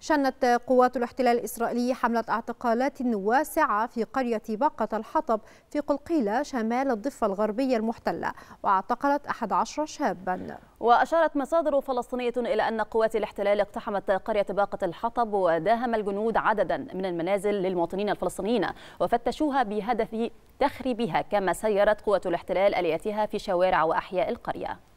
شنت قوات الاحتلال الإسرائيلي حملة اعتقالات واسعة في قرية باقة الحطب في قلقيلة شمال الضفة الغربية المحتلة واعتقلت 11 شابا وأشارت مصادر فلسطينية إلى أن قوات الاحتلال اقتحمت قرية باقة الحطب وداهم الجنود عددا من المنازل للمواطنين الفلسطينيين وفتشوها بهدف تخريبها كما سيرت قوات الاحتلال آلياتها في شوارع وأحياء القرية